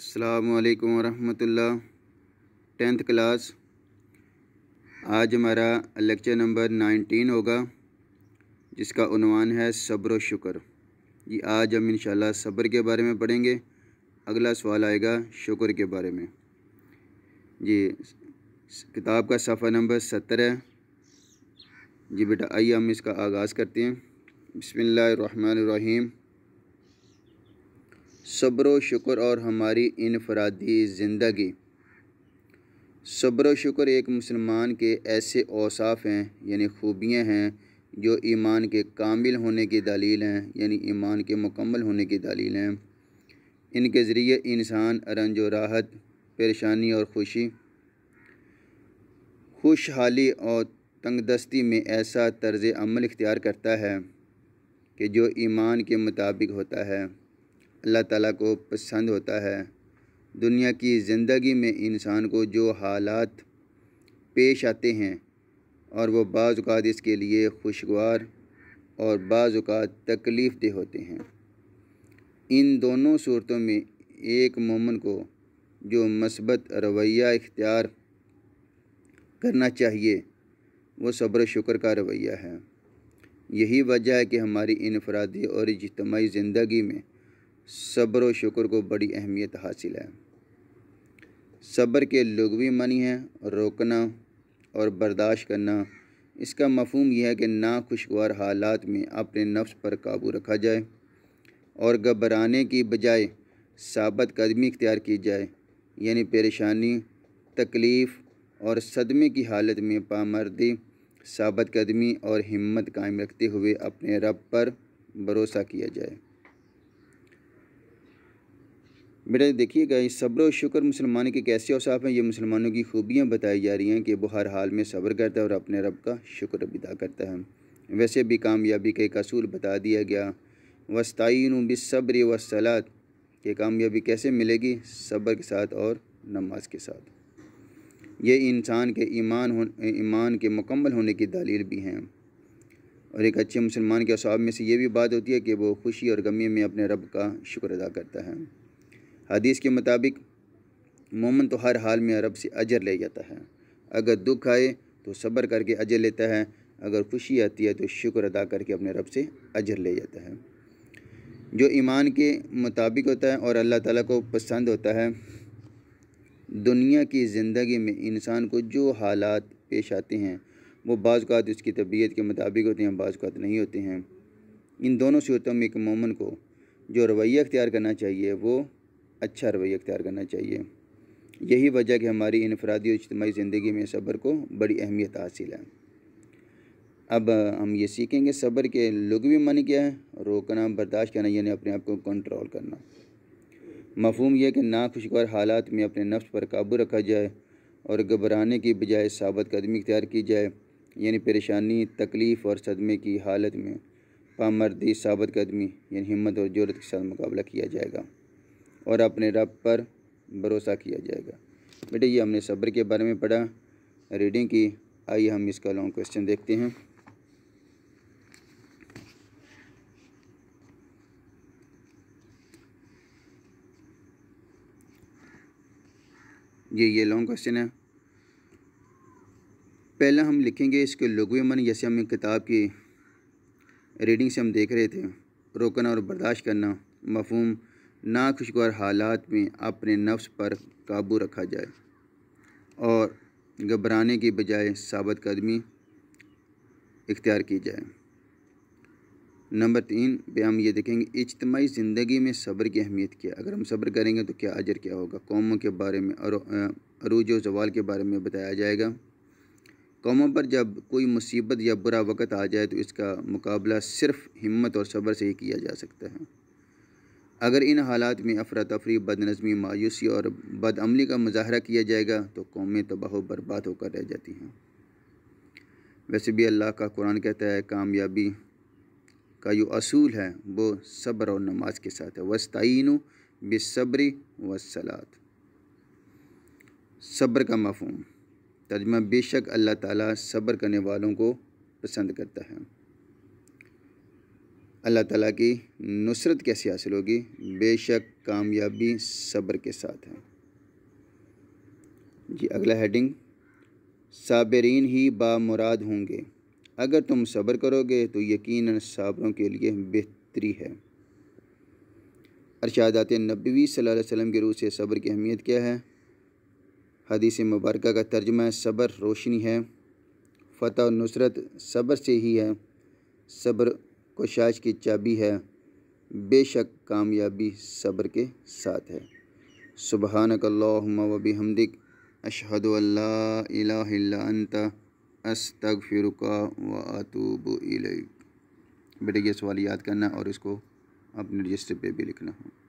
अल्लाम वरहमतुल्ला tenth class आज हमारा लेक्चर नंबर नाइनटीन होगा जिसका उनवान है सब्र शुक्र जी आज हम इंशाल्लाह सब्र के बारे में पढ़ेंगे अगला सवाल आएगा शुक्र के बारे में जी किताब का सफ़ा नंबर सत्तर है जी बेटा आइए हम इसका आगाज़ करते हैं रहीम सब्र शुक्र और हमारी इनफरादी ज़िंदगी सब्र शुक्र एक मुसलमान के ऐसे औसाफ हैं यानी ख़ूबियाँ हैं जो ईमान के कामिल होने की दलील हैं यानी ईमान के मुकम्मल होने की दलील हैं इनके ज़रिए इंसान रंज व राहत परेशानी और खुशी खुशहाली और तंगदस्ती में ऐसा तर्ज अमल इख्तियार करता है कि जो ईमान के मुताबिक होता है अल्लाह ताला को पसंद होता है दुनिया की ज़िंदगी में इंसान को जो हालात पेश आते हैं और वो बाज़ात इसके लिए खुशगवार और बाज़ात तकलीफ़ दे होते हैं इन दोनों सूरतों में एक मोमन को जो मस्बत रवैया इख्तियार करना चाहिए वो सब्र शुक्र का रवैया है यही वजह है कि हमारी इनफरादी और इजतमाही ज़िंदगी में सब्र और शुक्र को बड़ी अहमियत हासिल है सब्र के लगवी मनी है रोकना और बर्दाश्त करना इसका मफहम यह है कि नाखुशगवार हालात में अपने नफ्स पर काबू रखा जाए और घबराने की बजाय साबत कदमी इख्तियार की जाए यानी परेशानी तकलीफ़ और सदमे की हालत में पामर्दी साबत कदमी और हिम्मत कायम रखते हुए अपने रब पर भरोसा किया जाए बेटा देखिएगा इस सब्र और शुक्र मुसलमान के कैसे औसाफ हैं ये मुसलमानों की खूबियाँ बताई जा रही हैं कि वो हर हाल में सब्र करता है और अपने रब का शुक्र अदा करता है वैसे भी कामयाबी का एक असूल बता दिया गया सब्र बिसब्र वसलात कि कामयाबी कैसे मिलेगी सब्र के साथ और नमाज के साथ ये इंसान के ईमान हो ईमान के मुकम्मल होने की दलील भी हैं और एक अच्छे मुसलमान के असाब में से ये भी बात होती है कि वो खुशी और गमी में अपने रब का शुक्र अदा करता है हदीस के मुताबिक मोमन तो हर हाल में रब से अजर ले जाता है अगर दुख आए तो सब्र करके अजर लेता है अगर खुशी आती है तो शुक्र अदा करके अपने रब से अजर ले जाता है जो ईमान के मुताबिक होता है और अल्लाह ताला को पसंद होता है दुनिया की ज़िंदगी में इंसान को जो हालात पेश आते हैं वो बाज़ात उसकी तबीयत के मुताबिक होते हैं बाज़ात नहीं होते हैं इन दोनों सूरतों में एक मोमन को जो रवैया अख्तियार करना चाहिए वो अच्छा रवैया अख्तियार करना चाहिए यही वजह कि हमारी इनफरादी और इज्तमी ज़िंदगी में सब्र को बड़ी अहमियत हासिल है अब हम ये सीखेंगे सब्र के लगवी मन क्या है रोकना बर्दाश्त करना यानी अपने आप को कंट्रोल करना मफहम यह कि नाखुशगवार हालात में अपने नफ्स पर काबू रखा जाए और घबराने की बजाय सबत कदमी इख्तियार की जाए यानी परेशानी तकलीफ़ और सदमे की हालत में पामर्दी सबत कदमी यानी हिम्मत और जरूरत के साथ मुकाबला किया जाएगा और अपने रब पर भरोसा किया जाएगा बेटे ये हमने सब्र के बारे में पढ़ा रीडिंग की आइए हम इसका लॉन्ग क्वेश्चन देखते हैं ये ये लॉन्ग क्वेश्चन है पहला हम लिखेंगे इसके लघु मन जैसे हम किताब की रीडिंग से हम देख रहे थे रोकना और बर्दाश्त करना मफहम नाखुशगवार हालात में अपने नफ्स पर काबू रखा जाए और घबराने के बजाय साबत कदमी इख्तियार की जाए नंबर तीन पे हम ये देखेंगे इज्तमाही ज़िंदगी में सब्र की अहमियत क्या अगर हम सब्र करेंगे तो क्या अजर क्या होगा कौमों के बारे में और अरूज व जवाल के बारे में बताया जाएगा कौमों पर जब कोई मुसीबत या बुरा वक़्त आ जाए तो इसका मुकाबला सिर्फ हिम्मत और सब्र से ही किया जा सकता है अगर इन हालात में अफरा तफरी बदनज़मी मायूसी और बदअमली का मुजाहरा किया जाएगा तो कौमें तबाह बर्बाद होकर रह जाती हैं वैसे भी अल्लाह का कुरान कहता है कामयाबी का जो असूल है वो सब्र और नमाज के साथ है वस्तिन बेसब्री वसलात सब्र का मफहम तर्जमा बेशक अल्लाह ताला सब्र करने वालों को पसंद करता है अल्लाह ताला की नुसरत कैसे हासिल होगी बेशक कामयाबी सब्र के साथ है जी अगला हेडिंग साबरीन ही बामुराद होंगे अगर तुम सब्र करोगे तो यकीन साबरों के लिए बेहतरी है अरशादात नबी सल्लल्लाहु अलैहि वसल्लम के रूह से सब्र की अहमियत क्या है हदीस मुबारक का तर्जमा सब्र रोशनी है फ़तह नुसरत सब्र से ही है सब्र कोशाश की चाबी है बेशक कामयाबी सब्र के साथ है सुबहानकल्लम वबी हमदिक अशहद अंत अस्तग फ़िरुका व आतूब बेटे ये सवाल याद करना और इसको अपने रजिस्टर पे भी लिखना है